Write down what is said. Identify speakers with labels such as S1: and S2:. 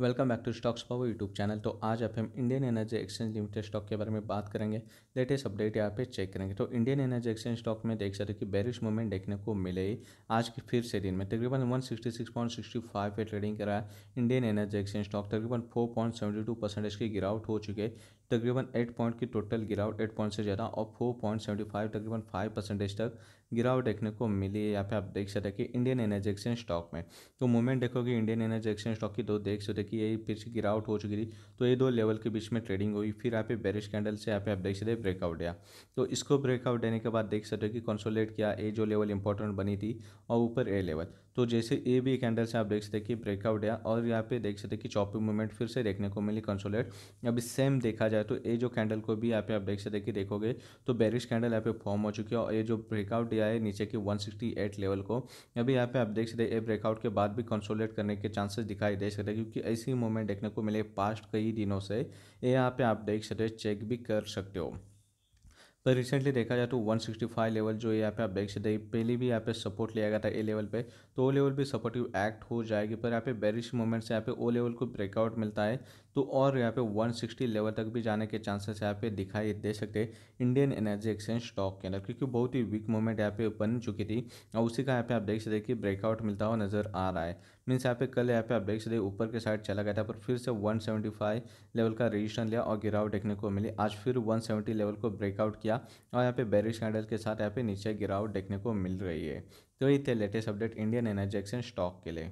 S1: welcome back to stocks power YouTube channel तो आज आप हम Indian energy exchange limited stock के बारे में बात करेंगे लेटेस्ट अपडेट यहाँ पे चेक करेंगे तो इंडियन एनर्जी एक्सचेंज स्टॉक में देख सकते हो कि बैरिश मूवमेंट देखने को मिले आज के फिर से दिन में तकरीबन one sixty six point sixty five पे ट्रेडिंग करा है इंडियन एनर्जी एक्सचेंज स्टॉक तकरीबन four point seventy two percentage की गिरावट हो चुकी है तकरीबन एट पॉइंट की टोटल गिरावट एट पॉइंट से ज़्यादा और फोर पॉइंट सेवेंटी फाइव तकरीबन फाइव परसेंटेज तक गिरावट देखने को मिली है यहाँ पे आप देख सकते हैं कि इंडियन एनर्जी एक्सचेंज स्टॉक में तो मूवमेंट देखोगे इंडियन एनर्जी एक्सचेंज स्टॉक की तो देख सकते कि ये फिर से गिरावट हो चुकी थी तो ये दो लेवल के बीच में ट्रेडिंग हुई फिर यहाँ पे बैरिश कैंडल से यहाँ पे आप देख सकते हैं ब्रेकआउट दिया तो इसको ब्रेकआउट देने के बाद देख सकते हो कि कंसोलेट किया ए जो लेवल इंपॉर्टेंट बनी थी और ऊपर ए लेवल तो जैसे ए बी कैंडल से आप देख सकते हैं कि ब्रेकआउट या और यहाँ पे देख सकते हैं कि चॉपिंग मूवमेंट फिर से देखने को मिली कंसोलेट अभी सेम देखा जाए तो ए जो कैंडल को भी यहाँ पे आप देख सकते कि देखोगे तो बेरिश कैंडल यहाँ पे फॉर्म हो चुकी है और ये जो ब्रेकआउट दिया है नीचे की वन लेवल को अभी यहाँ पे आप देख सकते ए ब्रेकआउट के बाद भी कंसोलेट करने के चांसेस दिखाई दे सकते हैं क्योंकि ऐसी मूवमेंट देखने को मिले पास्ट कई दिनों से ये यहाँ पे आप देख सकते चेक भी कर सकते हो तो रिसेंटली देखा जाए तो 165 लेवल जो यहाँ पे आप देख सकते हैं पहले भी यहाँ पे सपोर्ट लिया गया था ए लेवल पे तो ओ लेवल भी सपोर्टिव एक्ट हो जाएगी पर यहाँ पे बेरिश मोमेंट से यहाँ पे ओ लेवल को ब्रेकआउट मिलता है तो और यहाँ पे 160 लेवल तक भी जाने के चांसेस यहाँ पे दिखाई दे सकते हैं इंडियन एनर्जी एक्सचेंज स्टॉक के अंदर क्योंकि बहुत ही वीक मोमेंट यहाँ पे बन चुकी थी और उसी का यहाँ पे आप देख सकते कि ब्रेकआउट मिलता हुआ नज़र आ रहा है मीन्स यहाँ पे कल यहाँ पे आप देख सकते ऊपर के साइड चला गया था पर फिर से 175 लेवल का रिजिशन लिया और गिरावट देखने को मिली आज फिर 170 लेवल को ब्रेकआउट किया और यहाँ पे बैरिश कैंडल के साथ यहाँ पे नीचे गिरावट देखने को मिल रही है तो ये थे latest update Indian energy exchange stock के लिए